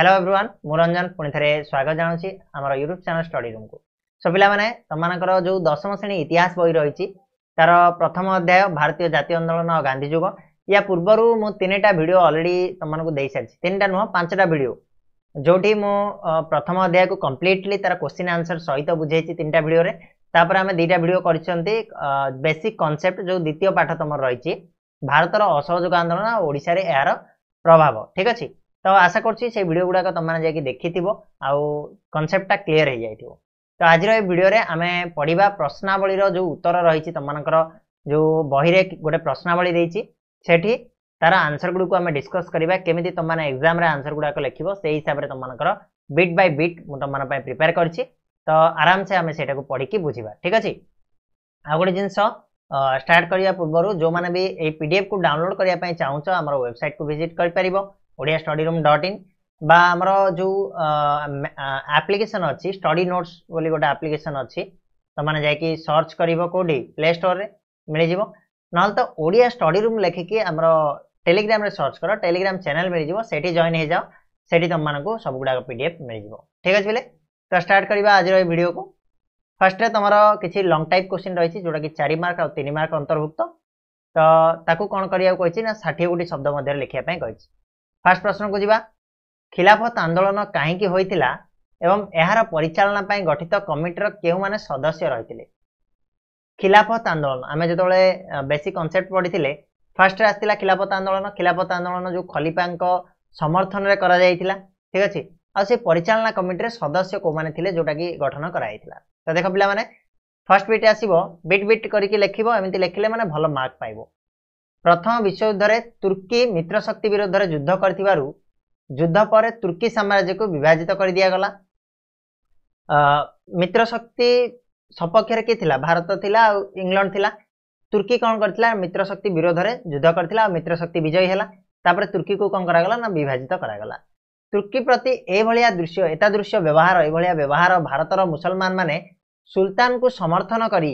hello everyone ମୁଁ ରଞ୍ଜନ ପୁଣି ଥରେ ସ୍ୱାଗତ ଜଣାଉଛି ଆମର ୟୁଟ୍ୟୁବ୍ ଚ୍ୟାନେଲ୍ ଷ୍ଟଡି ରୁମ୍କୁ ସୋ ପିଲାମାନେ ତମମାନଙ୍କର ଯେଉଁ ଦଶମ ଶ୍ରେଣୀ ଇତିହାସ ବହି ରହିଛି ତାର ପ୍ରଥମ ଅଧ୍ୟାୟ ଭାରତୀୟ ଜାତୀୟ ଆନ୍ଦୋଳନ ଆଉ ଗାନ୍ଧୀ ଯୁଗ ୟା ପୂର୍ବରୁ ମୁଁ ତିନିଟା ଭିଡ଼ିଓ ଅଲରେଡି ତମମାନଙ୍କୁ ଦେଇସାରିଛି ତିନିଟା ନୁହଁ ପାଞ୍ଚଟା ଭିଡ଼ିଓ ଯେଉଁଠି ମୁଁ ପ୍ରଥମ ଅଧ୍ୟାୟକୁ କମ୍ପ୍ଲିଟଲି ତାର କ୍ୱେଶ୍ଚିନ୍ ଆନ୍ସର୍ ସହିତ ବୁଝେଇଛି ତିନିଟା ଭିଡ଼ିଓରେ ତାପରେ ଆମେ ଦୁଇଟା ଭିଡ଼ିଓ କରିଛନ୍ତି ବେସିକ୍ କନସେପ୍ଟ ଯେଉଁ ଦ୍ୱିତୀୟ ପାଠ ତମର ରହିଛି ଭାରତର ଅସହଯୋଗ ଆନ୍ଦୋଳନ ଆଉ ଓଡ଼ିଶାରେ ଏହାର ପ୍ରଭାବ ଠିକ୍ ଅଛି ତ ଆଶା କରୁଛି ସେଇ ଭିଡ଼ିଓ ଗୁଡ଼ାକ ତୁମମାନେ ଯାଇକି ଦେଖିଥିବ ଆଉ କନସେପ୍ଟଟା କ୍ଲିଅର ହେଇଯାଇଥିବ ତ ଆଜିର ଏ ଭିଡ଼ିଓରେ ଆମେ ପଢ଼ିବା ପ୍ରଶ୍ନାବଳୀର ଯେଉଁ ଉତ୍ତର ରହିଛି ତୁମମାନଙ୍କର ଯେଉଁ ବହିରେ ଗୋଟେ ପ୍ରଶ୍ନାବଳୀ ଦେଇଛି ସେଠି ତାର ଆନ୍ସର ଗୁଡ଼ିକୁ ଆମେ ଡିସ୍କସ୍ କରିବା କେମିତି ତୁମମାନେ ଏକ୍ଜାମ୍ରେ ଆନ୍ସର ଗୁଡ଼ାକ ଲେଖିବ ସେଇ ହିସାବରେ ତୁମମାନଙ୍କର ବିଟ୍ ବାଇ ବିଟ୍ ମୁଁ ତୁମମାନଙ୍କ ପାଇଁ ପ୍ରିପେୟାର କରିଛି ତ ଆରାମସେ ଆମେ ସେଇଟାକୁ ପଢ଼ିକି ବୁଝିବା ଠିକ୍ ଅଛି ଆଉ ଗୋଟେ ଜିନିଷ ଷ୍ଟାର୍ଟ କରିବା ପୂର୍ବରୁ ଯେଉଁମାନେ ବି ଏଇ ପିଡ଼ିଏଫ୍କୁ ଡାଉନଲୋଡ୍ କରିବା ପାଇଁ ଚାହୁଁଛ ଆମର ୱେବସାଇଟ୍କୁ ଭିଜିଟ୍ କରିପାରିବ Odia study room dot in ବା ଆମର ଯେଉଁ ଆପ୍ଲିକେସନ୍ ଅଛି ଷ୍ଟଡି ନୋଟ୍ସ ବୋଲି ଗୋଟେ ଆପ୍ଲିକେସନ୍ ଅଛି ତୁମମାନେ ଯାଇକି ସର୍ଚ୍ଚ କରିବ କେଉଁଠି ପ୍ଲେ ଷ୍ଟୋର୍ରେ ମିଳିଯିବ ନହେଲେ ତ ଓଡ଼ିଆ ଷ୍ଟଡି ରୁମ୍ ଲେଖିକି ଆମର ଟେଲିଗ୍ରାମ୍ରେ ସର୍ଚ୍ଚ କର ଟେଲିଗ୍ରାମ୍ ଚ୍ୟାନେଲ୍ ମିଳିଯିବ ସେଠି ଜଏନ୍ ହୋଇଯାଅ ସେଠି ତୁମମାନଙ୍କୁ ସବୁଗୁଡ଼ାକ ପି ଡି ଏଫ୍ ମିଳିଯିବ ଠିକ୍ ଅଛି ବୋଲେ ତ ଷ୍ଟାର୍ଟ କରିବା ଆଜିର ଏଇ ଭିଡ଼ିଓକୁ ଫାର୍ଷ୍ଟରେ ତୁମର କିଛି ଲଙ୍ଗ୍ ଟାଇପ୍ କୋଶ୍ଚିନ୍ ରହିଛି ଯେଉଁଟାକି ଚାରି ମାର୍କ ଆଉ ତିନି ମାର୍କ ଅନ୍ତର୍ଭୁକ୍ତ ତ ତାକୁ କ'ଣ କରିବାକୁ କହିଛି ନା ଷାଠିଏ ଗୋଟି ଶବ୍ଦ ମଧ୍ୟରେ ଲେଖିବା ପାଇଁ କହିଛି ଫାର୍ଷ୍ଟ ପ୍ରଶ୍ନକୁ ଯିବା ଖିଲାଫତ ଆନ୍ଦୋଳନ କାହିଁକି ହୋଇଥିଲା ଏବଂ ଏହାର ପରିଚାଳନା ପାଇଁ ଗଠିତ କମିଟିର କେଉଁମାନେ ସଦସ୍ୟ ରହିଥିଲେ ଖିଲାଫତ ଆନ୍ଦୋଳନ ଆମେ ଯେତେବେଳେ ବେଶୀ କନସେପ୍ଟ ପଢ଼ିଥିଲେ ଫାର୍ଷ୍ଟରେ ଆସିଥିଲା ଖିଲାପତ ଆନ୍ଦୋଳନ ଖିଲାପତ ଆନ୍ଦୋଳନ ଯେଉଁ ଖଲିପାଙ୍କ ସମର୍ଥନରେ କରାଯାଇଥିଲା ଠିକ ଅଛି ଆଉ ସେ ପରିଚାଳନା କମିଟିରେ ସଦସ୍ୟ କେଉଁମାନେ ଥିଲେ ଯେଉଁଟାକି ଗଠନ କରାଯାଇଥିଲା ତ ଦେଖ ପିଲାମାନେ ଫାର୍ଷ୍ଟ ବିଟ୍ ଆସିବ ବିଟ୍ ବିଟ୍ କରିକି ଲେଖିବ ଏମିତି ଲେଖିଲେ ମାନେ ଭଲ ମାର୍କ ପାଇବ ପ୍ରଥମ ବିଶ୍ୱଯୁଦ୍ଧରେ ତୁର୍କୀ ମିତ୍ର ଶକ୍ତି ବିରୋଧରେ ଯୁଦ୍ଧ କରିଥିବାରୁ ଯୁଦ୍ଧ ପରେ ତୁର୍କୀ ସାମ୍ରାଜ୍ୟକୁ ବିଭାଜିତ କରି ଦିଆଗଲା ମିତ୍ର ଶକ୍ତି ସପକ୍ଷରେ କିଏ ଥିଲା ଭାରତ ଥିଲା ଆଉ ଇଂଲଣ୍ଡ ଥିଲା ତୁର୍କୀ କ'ଣ କରିଥିଲା ମିତ୍ର ଶକ୍ତି ବିରୋଧରେ ଯୁଦ୍ଧ କରିଥିଲା ଆଉ ମିତ୍ର ଶକ୍ତି ବିଜୟୀ ହେଲା ତାପରେ ତୁର୍କୀକୁ କ'ଣ କରାଗଲା ନା ବିଭାଜିତ କରାଗଲା ତୁର୍କୀ ପ୍ରତି ଏଇଭଳିଆ ଦୃଶ୍ୟ ଏତା ଦୃଶ୍ୟ ବ୍ୟବହାର ଏଭଳିଆ ବ୍ୟବହାର ଭାରତର ମୁସଲମାନ ମାନେ ସୁଲତାନକୁ ସମର୍ଥନ କରି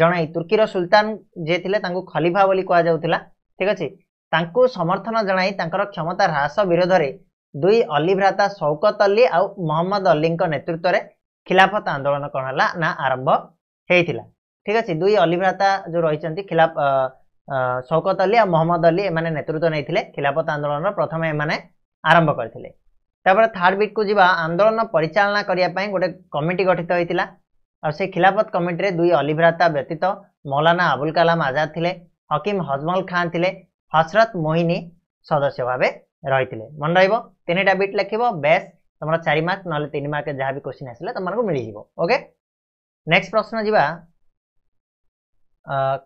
ଜଣାଇ ତୁର୍କୀର ସୁଲତାନ ଯିଏ ଥିଲେ ତାଙ୍କୁ ଖଲିଫା ବୋଲି କୁହାଯାଉଥିଲା ଠିକ ଅଛି ତାଙ୍କୁ ସମର୍ଥନ ଜଣାଇ ତାଙ୍କର କ୍ଷମତା ହ୍ରାସ ବିରୋଧରେ ଦୁଇ ଅଲିଭ୍ରାତା ସୌକତ ଅଲ୍ଲୀ ଆଉ ମହମ୍ମଦ ଅଲ୍ଲୀଙ୍କ ନେତୃତ୍ୱରେ ଖିଲାଫତ ଆନ୍ଦୋଳନ କ'ଣ ହେଲା ନା ଆରମ୍ଭ ହେଇଥିଲା ଠିକ ଅଛି ଦୁଇ ଅଲିଭ୍ରାତା ଯେଉଁ ରହିଛନ୍ତି ଖିଲା ସୌକତ ଅଲ୍ଲୀ ଆଉ ମହମ୍ମଦ ଅଲ୍ଲୀ ଏମାନେ ନେତୃତ୍ୱ ନେଇଥିଲେ ଖିଲାଫତ ଆନ୍ଦୋଳନର ପ୍ରଥମେ ଏମାନେ ଆରମ୍ଭ କରିଥିଲେ ତାପରେ ଥାର୍ଡ ବିଟ୍କୁ ଯିବା ଆନ୍ଦୋଳନ ପରିଚାଳନା କରିବା ପାଇଁ ଗୋଟେ କମିଟି ଗଠିତ ହୋଇଥିଲା ଆଉ ସେ ଖିଲାଫତ କମିଟିରେ ଦୁଇ ଅଲିଭ୍ରାତା ବ୍ୟତୀତ ମୌଲାନା ଆବୁଲ କାଲାମ ଆଜାଦ ଥିଲେ ହକିମ ହଜମଲ ଖାନ୍ ଥିଲେ ହସରତ ମୋହିନୀ ସଦସ୍ୟ ଭାବେ ରହିଥିଲେ ମନେ ରହିବ ତିନିଟା ବିଟ୍ ଲେଖିବ ବେସ୍ ତୁମର ଚାରି ମାର୍କ ନହେଲେ ତିନି ମାର୍କ ଯାହା ବି କୋଶ୍ଚିନ୍ ଆସିଲେ ତୁମମାନଙ୍କୁ ମିଳିଯିବ ଓକେ ନେକ୍ସଟ ପ୍ରଶ୍ନ ଯିବା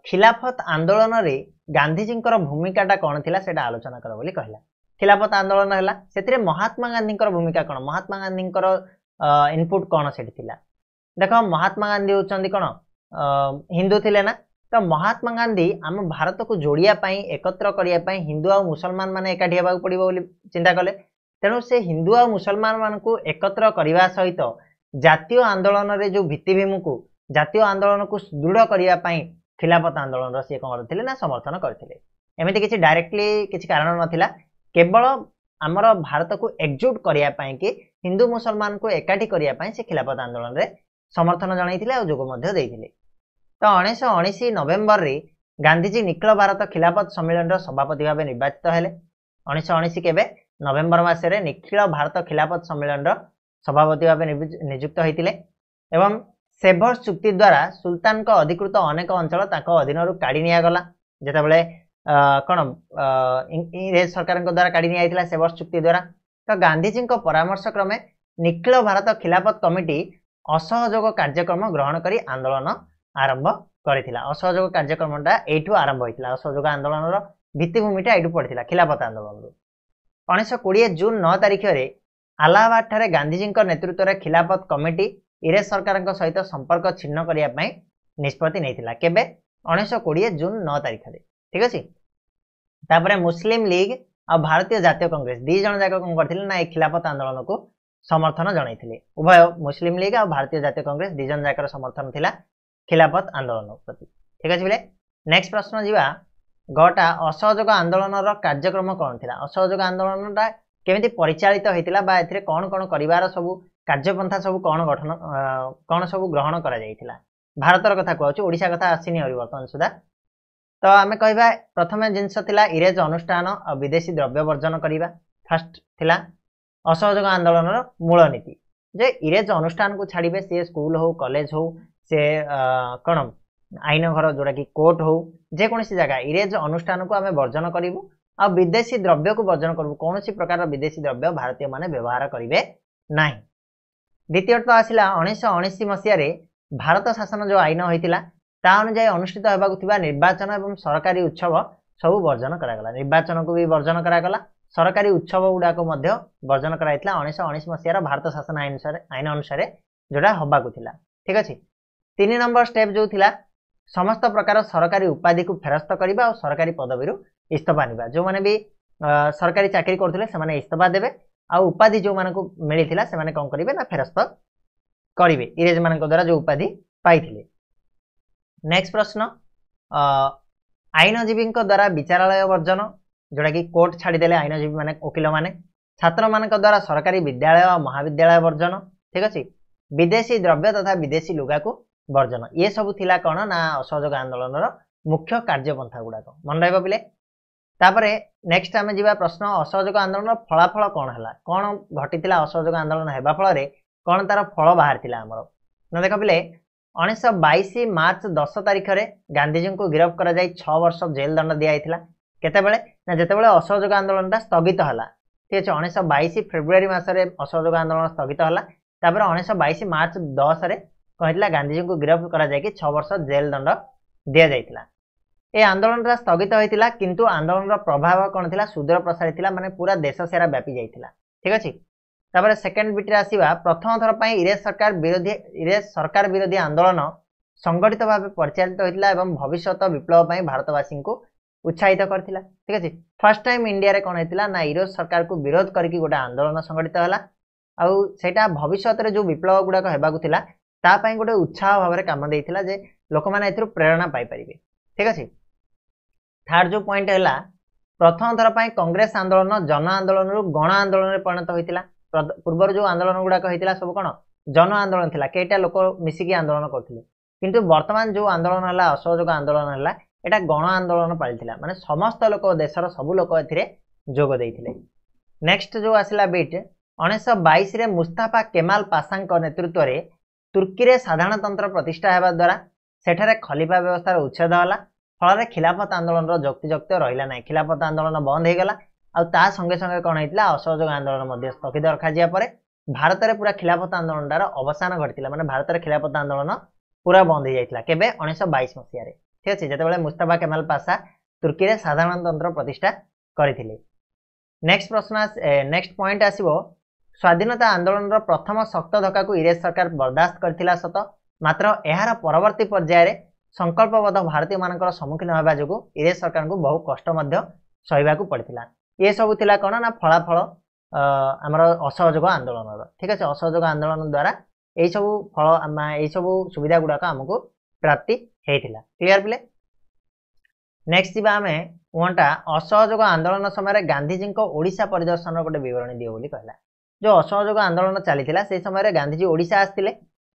ଖିଲାଫତ ଆନ୍ଦୋଳନରେ ଗାନ୍ଧିଜୀଙ୍କର ଭୂମିକାଟା କ'ଣ ଥିଲା ସେଇଟା ଆଲୋଚନା କର ବୋଲି କହିଲା ଖିଲାଫତ ଆନ୍ଦୋଳନ ହେଲା ସେଥିରେ ମହାତ୍ମା ଗାନ୍ଧୀଙ୍କର ଭୂମିକା କ'ଣ ମହାତ୍ମା ଗାନ୍ଧୀଙ୍କର ଇନପୁଟ କ'ଣ ସେଠି ଥିଲା ଦେଖ ମହାତ୍ମା ଗାନ୍ଧୀ ହେଉଛନ୍ତି କ'ଣ ହିନ୍ଦୁ ଥିଲେ ନା ତ ମହାତ୍ମା ଗାନ୍ଧୀ ଆମ ଭାରତକୁ ଯୋଡ଼ିବା ପାଇଁ ଏକତ୍ର କରିବା ପାଇଁ ହିନ୍ଦୁ ଆଉ ମୁସଲମାନ ମାନେ ଏକାଠି ହେବାକୁ ପଡ଼ିବ ବୋଲି ଚିନ୍ତା କଲେ ତେଣୁ ସେ ହିନ୍ଦୁ ଆଉ ମୁସଲମାନମାନଙ୍କୁ ଏକତ୍ର କରିବା ସହିତ ଜାତୀୟ ଆନ୍ଦୋଳନରେ ଯେଉଁ ଭିତ୍ତିଭୂମିକୁ ଜାତୀୟ ଆନ୍ଦୋଳନକୁ ସୁଦୃଢ଼ କରିବା ପାଇଁ ଖିଲାଫତ ଆନ୍ଦୋଳନର ସିଏ କ'ଣ କରିଥିଲେ ନା ସମର୍ଥନ କରିଥିଲେ ଏମିତି କିଛି ଡାଇରେକ୍ଟଲି କିଛି କାରଣ ନଥିଲା କେବଳ ଆମର ଭାରତକୁ ଏକଜୁଟ କରିବା ପାଇଁ କି ହିନ୍ଦୁ ମୁସଲମାନଙ୍କୁ ଏକାଠି କରିବା ପାଇଁ ସେ ଖିଲାଫତ ଆନ୍ଦୋଳନରେ ସମର୍ଥନ ଜଣାଇଥିଲେ ଆଉ ଯୋଗ ମଧ୍ୟ ଦେଇଥିଲେ ତ ଉଣେଇଶହ ଉଣେଇଶ ନଭେମ୍ବରରେ ଗାନ୍ଧିଜୀ ନିଖିଳ ଭାରତ ଖିଲାପତ ସମ୍ମିଳନୀର ସଭାପତି ଭାବେ ନିର୍ବାଚିତ ହେଲେ ଉଣେଇଶହ ଉଣେଇଶ କେବେ ନଭେମ୍ବର ମାସରେ ନିଖିଳ ଭାରତ ଖିଲାପତ ସମ୍ମିଳନୀର ସଭାପତି ଭାବେ ନିଯୁକ୍ତ ହୋଇଥିଲେ ଏବଂ ସେଭର୍ସ ଚୁକ୍ତି ଦ୍ୱାରା ସୁଲତାନଙ୍କ ଅଧିକୃତ ଅନେକ ଅଞ୍ଚଳ ତାଙ୍କ ଅଧୀନରୁ କାଢ଼ି ନିଆଗଲା ଯେତେବେଳେ କ'ଣ ଇଂରେଜ ସରକାରଙ୍କ ଦ୍ୱାରା କାଢ଼ି ନିଆଯାଇଥିଲା ସେଭର୍ସ ଚୁକ୍ତି ଦ୍ୱାରା ତ ଗାନ୍ଧିଜୀଙ୍କ ପରାମର୍ଶ କ୍ରମେ ନିଖିଳ ଭାରତ ଖିଲାପତ କମିଟି ଅସହଯୋଗ କାର୍ଯ୍ୟକ୍ରମ ଗ୍ରହଣ କରି ଆନ୍ଦୋଳନ ଆରମ୍ଭ କରିଥିଲା ଅସହଯୋଗ କାର୍ଯ୍ୟକ୍ରମଟା ଏଇଠୁ ଆରମ୍ଭ ହୋଇଥିଲା ଅସହଯୋଗ ଆନ୍ଦୋଳନର ଭିତ୍ତିଭୂମିଟା ଏଇଠୁ ପଡ଼ିଥିଲା ଖିଲାପତ ଆନ୍ଦୋଳନରୁ ଉଣେଇଶହ କୋଡ଼ିଏ ଜୁନ୍ ନଅ ତାରିଖରେ ଆହ୍ଲାବାଦଠାରେ ଗାନ୍ଧିଜୀଙ୍କ ନେତୃତ୍ୱରେ ଖିଲାପତ କମିଟି ଇରେଜ ସରକାରଙ୍କ ସହିତ ସମ୍ପର୍କ ଛିନ୍ନ କରିବା ପାଇଁ ନିଷ୍ପତ୍ତି ନେଇଥିଲା କେବେ ଉଣେଇଶହ କୋଡ଼ିଏ ଜୁନ୍ ନଅ ତାରିଖରେ ଠିକ୍ ଅଛି ତାପରେ ମୁସଲିମ ଲିଗ୍ ଆଉ ଭାରତୀୟ ଜାତୀୟ କଂଗ୍ରେସ ଦୁଇ ଜଣ ଯାକ କ'ଣ କରିଥିଲେ ନା ଏଇ ଖିଲାପତ ଆନ୍ଦୋଳନକୁ ସମର୍ଥନ ଜଣାଇଥିଲେ ଉଭୟ ମୁସଲିମ ଲିଗ୍ ଆଉ ଭାରତୀୟ ଜାତୀୟ କଂଗ୍ରେସ ଦୁଇ ଜଣ ଯାକର ସମର୍ଥନ ଥିଲା ଖିଲାପତ ଆନ୍ଦୋଳନ ପ୍ରତି ଠିକ ଅଛି ବୋଲେ ନେକ୍ସଟ ପ୍ରଶ୍ନ ଯିବା ଗଟା ଅସହଯୋଗ ଆନ୍ଦୋଳନର କାର୍ଯ୍ୟକ୍ରମ କ'ଣ ଥିଲା ଅସହଯୋଗ ଆନ୍ଦୋଳନଟା କେମିତି ପରିଚାଳିତ ହୋଇଥିଲା ବା ଏଥିରେ କ'ଣ କ'ଣ କରିବାର ସବୁ କାର୍ଯ୍ୟପନ୍ଥା ସବୁ କ'ଣ ଗଠନ କ'ଣ ସବୁ ଗ୍ରହଣ କରାଯାଇଥିଲା ଭାରତର କଥା କହୁଛୁ ଓଡ଼ିଶା କଥା ଆସିନି ଆହୁରି ବର୍ତ୍ତମାନ ସୁଦ୍ଧା ତ ଆମେ କହିବା ପ୍ରଥମେ ଜିନିଷ ଥିଲା ଇରେଜ ଅନୁଷ୍ଠାନ ଆଉ ବିଦେଶୀ ଦ୍ରବ୍ୟ ବର୍ଜନ କରିବା ଫାଷ୍ଟ ଥିଲା ଅସହଯୋଗ ଆନ୍ଦୋଳନର ମୂଳନୀତି ଯେ ଇରେଜ ଅନୁଷ୍ଠାନକୁ ଛାଡ଼ିବେ ସିଏ ସ୍କୁଲ ହଉ କଲେଜ ହଉ ସେ କ'ଣ ଆଇନ ଘର ଯେଉଁଟାକି କୋର୍ଟ ହଉ ଯେକୌଣସି ଜାଗା ଇରେଜ ଅନୁଷ୍ଠାନକୁ ଆମେ ବର୍ଜନ କରିବୁ ଆଉ ବିଦେଶୀ ଦ୍ରବ୍ୟକୁ ବର୍ଜନ କରିବୁ କୌଣସି ପ୍ରକାରର ବିଦେଶୀ ଦ୍ରବ୍ୟ ଭାରତୀୟମାନେ ବ୍ୟବହାର କରିବେ ନାହିଁ ଦ୍ୱିତୀୟତଃ ଆସିଲା ଉଣେଇଶହ ଉଣେଇଶ ମସିହାରେ ଭାରତ ଶାସନ ଯେଉଁ ଆଇନ ହୋଇଥିଲା ତା ଅନୁଯାୟୀ ଅନୁଷ୍ଠିତ ହେବାକୁ ଥିବା ନିର୍ବାଚନ ଏବଂ ସରକାରୀ ଉତ୍ସବ ସବୁ ବର୍ଜନ କରାଗଲା ନିର୍ବାଚନକୁ ବି ବର୍ଜନ କରାଗଲା ସରକାରୀ ଉତ୍ସବ ଗୁଡ଼ାକ ମଧ୍ୟ ବର୍ଜନ କରାଯାଇଥିଲା ଉଣେଇଶହ ଉଣେଇଶ ମସିହାର ଭାରତ ଶାସନ ଆଇନ ଅନୁସାରେ ଆଇନ ଅନୁସାରେ ଯେଉଁଟା ହେବାକୁ ଥିଲା ଠିକ୍ ଅଛି ତିନି ନମ୍ବର ଷ୍ଟେପ୍ ଯେଉଁ ଥିଲା ସମସ୍ତ ପ୍ରକାର ସରକାରୀ ଉପାଧିକୁ ଫେରସ୍ତ କରିବା ଆଉ ସରକାରୀ ପଦବୀରୁ ଇସ୍ତଫା ନେବା ଯେଉଁମାନେ ବି ସରକାରୀ ଚାକିରି କରୁଥିଲେ ସେମାନେ ଇସ୍ତଫା ଦେବେ ଆଉ ଉପାଧି ଯେଉଁମାନଙ୍କୁ ମିଳିଥିଲା ସେମାନେ କ'ଣ କରିବେ ନା ଫେରସ୍ତ କରିବେ ଇଂରେଜମାନଙ୍କ ଦ୍ୱାରା ଯେଉଁ ଉପାଧି ପାଇଥିଲେ ନେକ୍ସଟ ପ୍ରଶ୍ନ ଆଇନଜୀବୀଙ୍କ ଦ୍ୱାରା ବିଚାରାଳୟ ବର୍ଜନ ଯେଉଁଟାକି କୋର୍ଟ ଛାଡ଼ିଦେଲେ ଆଇନଜୀବୀ ମାନେ ଓକିଲ ମାନେ ଛାତ୍ରମାନଙ୍କ ଦ୍ୱାରା ସରକାରୀ ବିଦ୍ୟାଳୟ ଆଉ ମହାବିଦ୍ୟାଳୟ ବର୍ଜନ ଠିକ ଅଛି ବିଦେଶୀ ଦ୍ରବ୍ୟ ତଥା ବିଦେଶୀ ଲୁଗାକୁ ବର୍ଜନ ଇଏ ସବୁ ଥିଲା କ'ଣ ନା ଅସହଯୋଗ ଆନ୍ଦୋଳନର ମୁଖ୍ୟ କାର୍ଯ୍ୟପନ୍ଥା ଗୁଡ଼ାକ ମନେ ରହିବ ପିଲେ ତାପରେ ନେକ୍ସଟ ଆମେ ଯିବା ପ୍ରଶ୍ନ ଅସହଯୋଗ ଆନ୍ଦୋଳନର ଫଳାଫଳ କ'ଣ ହେଲା କ'ଣ ଘଟିଥିଲା ଅସହଯୋଗ ଆନ୍ଦୋଳନ ହେବା ଫଳରେ କ'ଣ ତାର ଫଳ ବାହାରିଥିଲା ଆମର ନା ଦେଖ ପିଲେ ଉଣେଇଶହ ବାଇଶ ମାର୍ଚ୍ଚ ଦଶ ତାରିଖରେ ଗାନ୍ଧିଜୀଙ୍କୁ ଗିରଫ କରାଯାଇ ଛଅ ବର୍ଷ ଜେଲ୍ ଦଣ୍ଡ ଦିଆଯାଇଥିଲା କେତେବେଳେ ନା ଯେତେବେଳେ ଅସହଯୋଗ ଆନ୍ଦୋଳନଟା ସ୍ଥଗିତ ହେଲା ଠିକ ଅଛି ଉଣେଇଶହ ବାଇଶ ଫେବୃଆରୀ ମାସରେ ଅସହଯୋଗ ଆନ୍ଦୋଳନ ସ୍ଥଗିତ ହେଲା ତାପରେ ଉଣେଇଶହ ବାଇଶ ମାର୍ଚ୍ଚ ଦଶରେ କହିଥିଲା ଗାନ୍ଧିଜୀଙ୍କୁ ଗିରଫ କରାଯାଇକି ଛଅ ବର୍ଷ ଜେଲ୍ ଦଣ୍ଡ ଦିଆଯାଇଥିଲା ଏ ଆନ୍ଦୋଳନଟା ସ୍ଥଗିତ ହୋଇଥିଲା କିନ୍ତୁ ଆନ୍ଦୋଳନର ପ୍ରଭାବ କ'ଣ ଥିଲା ସୁଦୂର ପ୍ରସାରିତ ଥିଲା ମାନେ ପୁରା ଦେଶ ସାରା ବ୍ୟାପି ଯାଇଥିଲା ଠିକ ଅଛି ତାପରେ ସେକେଣ୍ଡ ବିଟ୍ରେ ଆସିବା ପ୍ରଥମ ଥର ପାଇଁ ଇରେ ସରକାର ବିରୋଧୀ ଇରେ ସରକାର ବିରୋଧୀ ଆନ୍ଦୋଳନ ସଂଗଠିତ ଭାବେ ପରିଚାଳିତ ହୋଇଥିଲା ଏବଂ ଭବିଷ୍ୟତ ବିପ୍ଳବ ପାଇଁ ଭାରତବାସୀଙ୍କୁ ଉତ୍ସାହିତ କରିଥିଲା ଠିକ ଅଛି ଫାର୍ଷ୍ଟ ଟାଇମ୍ ଇଣ୍ଡିଆରେ କ'ଣ ହେଇଥିଲା ନା ଇରୋଜ ସରକାରକୁ ବିରୋଧ କରିକି ଗୋଟେ ଆନ୍ଦୋଳନ ସଂଗଠିତ ହେଲା ଆଉ ସେଇଟା ଭବିଷ୍ୟତରେ ଯେଉଁ ବିପ୍ଳବ ଗୁଡ଼ାକ ହେବାକୁ ଥିଲା ତା ପାଇଁ ଗୋଟେ ଉତ୍ସାହ ଭାବରେ କାମ ଦେଇଥିଲା ଯେ ଲୋକମାନେ ଏଥିରୁ ପ୍ରେରଣା ପାଇପାରିବେ ଠିକ ଅଛି ଥାର୍ଡ ଯେଉଁ ପଏଣ୍ଟ ହେଲା ପ୍ରଥମ ଥର ପାଇଁ କଂଗ୍ରେସ ଆନ୍ଦୋଳନ ଜନ ଆନ୍ଦୋଳନରୁ ଗଣ ଆନ୍ଦୋଳନରେ ପରିଣତ ହୋଇଥିଲା ପୂର୍ବରୁ ଯେଉଁ ଆନ୍ଦୋଳନ ଗୁଡ଼ାକ ହେଇଥିଲା ସବୁ କ'ଣ ଜନ ଆନ୍ଦୋଳନ ଥିଲା କେଇଟା ଲୋକ ମିଶିକି ଆନ୍ଦୋଳନ କରୁଥିଲେ କିନ୍ତୁ ବର୍ତ୍ତମାନ ଯେଉଁ ଆନ୍ଦୋଳନ ହେଲା ଅସହଯୋଗ ଆନ୍ଦୋଳନ ହେଲା ଏଇଟା ଗଣ ଆନ୍ଦୋଳନ ପାଳିଥିଲା ମାନେ ସମସ୍ତ ଲୋକ ଦେଶର ସବୁ ଲୋକ ଏଥିରେ ଯୋଗ ଦେଇଥିଲେ ନେକ୍ସଟ ଯେଉଁ ଆସିଲା ବିଟ୍ ଉଣେଇଶହ ବାଇଶରେ ମୁସ୍ତାଫା କେମାଲ ପାସାଙ୍କ ନେତୃତ୍ୱରେ ତୁର୍କୀରେ ସାଧାରଣତନ୍ତ୍ର ପ୍ରତିଷ୍ଠା ହେବା ଦ୍ୱାରା ସେଠାରେ ଖଲିଫା ବ୍ୟବସ୍ଥାର ଉଚ୍ଛେଦ ହେଲା ଫଳରେ ଖିଲାପତ ଆନ୍ଦୋଳନର ଯୁକ୍ତିଯୁକ୍ତ ରହିଲା ନାହିଁ ଖିଲାପତ ଆନ୍ଦୋଳନ ବନ୍ଦ ହେଇଗଲା ଆଉ ତା ସଙ୍ଗେ ସଙ୍ଗେ କ'ଣ ହେଇଥିଲା ଅସହଯୋଗ ଆନ୍ଦୋଳନ ମଧ୍ୟ ସ୍ଥଗିତ ରଖାଯିବା ପରେ ଭାରତରେ ପୁରା ଖିଲାପତ ଆନ୍ଦୋଳନଟାର ଅବସାନ ଘଟିଥିଲା ମାନେ ଭାରତରେ ଖିଲାପତ ଆନ୍ଦୋଳନ ପୁରା ବନ୍ଦ ହୋଇଯାଇଥିଲା କେବେ ଉଣେଇଶହ ବାଇଶ ମସିହାରେ ଠିକ ଅଛି ଯେତେବେଳେ ମୁସ୍ତାଫା କେମାଲ ପାସା ତୁର୍କୀରେ ସାଧାରଣତନ୍ତ୍ର ପ୍ରତିଷ୍ଠା କରିଥିଲେ ନେକ୍ସଟ ପ୍ରଶ୍ନ ନେକ୍ସଟ ପଏଣ୍ଟ ଆସିବ ସ୍ୱାଧୀନତା ଆନ୍ଦୋଳନର ପ୍ରଥମ ଶକ୍ତ ଧକ୍କାକୁ ଇରେଜ ସରକାର ବରଦାସ୍ତ କରିଥିଲା ସତ ମାତ୍ର ଏହାର ପରବର୍ତ୍ତୀ ପର୍ଯ୍ୟାୟରେ ସଂକଳ୍ପବଦ୍ଧ ଭାରତୀୟମାନଙ୍କର ସମ୍ମୁଖୀନ ହେବା ଯୋଗୁଁ ଇରେଜ ସରକାରଙ୍କୁ ବହୁ କଷ୍ଟ ମଧ୍ୟ ସହିବାକୁ ପଡ଼ିଥିଲା ଏସବୁ ଥିଲା କ'ଣ ନା ଫଳାଫଳ ଆମର ଅସହଯୋଗ ଆନ୍ଦୋଳନର ଠିକ ଅଛି ଅସହଯୋଗ ଆନ୍ଦୋଳନ ଦ୍ୱାରା ଏହିସବୁ ଫଳ ଏହିସବୁ ସୁବିଧା ଗୁଡ଼ାକ ଆମକୁ ପ୍ରାପ୍ତି ହେଇଥିଲା କ୍ଲିଅର ପିଲେ ନେକ୍ସଟ ଯିବା ଆମେ ଓଟା ଅସହଯୋଗ ଆନ୍ଦୋଳନ ସମୟରେ ଗାନ୍ଧିଜୀଙ୍କ ଓଡ଼ିଶା ପରିଦର୍ଶନର ଗୋଟେ ବିବରଣୀ ଦିଅ ବୋଲି କହିଲା ଯୋଉ ଅସହଯୋଗ ଆନ୍ଦୋଳନ ଚାଲିଥିଲା ସେଇ ସମୟରେ ଗାନ୍ଧିଜୀ ଓଡ଼ିଶା ଆସିଥିଲେ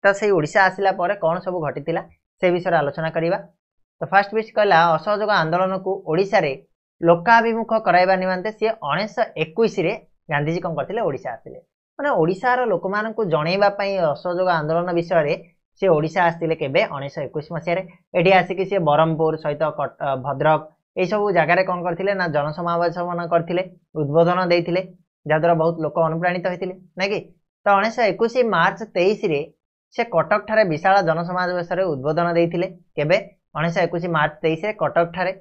ତ ସେଇ ଓଡ଼ିଶା ଆସିଲା ପରେ କ'ଣ ସବୁ ଘଟିଥିଲା ସେ ବିଷୟରେ ଆଲୋଚନା କରିବା ତ ଫାର୍ଷ୍ଟ ବିଷ୍ କହିଲା ଅସହଯୋଗ ଆନ୍ଦୋଳନକୁ ଓଡ଼ିଶାରେ ଲୋକାଭିମୁଖ କରାଇବା ନିମନ୍ତେ ସିଏ ଉଣେଇଶହ ଏକୋଇଶରେ ଗାନ୍ଧିଜୀ କ'ଣ କରିଥିଲେ ଓଡ଼ିଶା ଆସିଲେ ମାନେ ଓଡ଼ିଶାର ଲୋକମାନଙ୍କୁ ଜଣେଇବା ପାଇଁ ଅସହଯୋଗ ଆନ୍ଦୋଳନ ବିଷୟରେ ସେ ଓଡ଼ିଶା ଆସିଥିଲେ କେବେ ଉଣେଇଶହ ଏକୋଇଶ ମସିହାରେ ଏଠି ଆସିକି ସିଏ ବରହମପୁର ସହିତ ଭଦ୍ରକ ଏଇସବୁ ଜାଗାରେ କ'ଣ କରିଥିଲେ ନା ଜନସମାବେଶ ମାନ କରିଥିଲେ ଉଦ୍ବୋଧନ ଦେଇଥିଲେ ଯାହାଦ୍ୱାରା ବହୁତ ଲୋକ ଅନୁପ୍ରାଣିତ ହୋଇଥିଲେ ନାଇଁ କି ତ ଉଣେଇଶହ ଏକୋଇଶ ମାର୍ଚ୍ଚ ତେଇଶରେ ସେ କଟକଠାରେ ବିଶାଳ ଜନସମାବେଶରେ ଉଦ୍ବୋଧନ ଦେଇଥିଲେ କେବେ ଉଣେଇଶହ ଏକୋଇଶ ମାର୍ଚ୍ଚ ତେଇଶରେ କଟକଠାରେ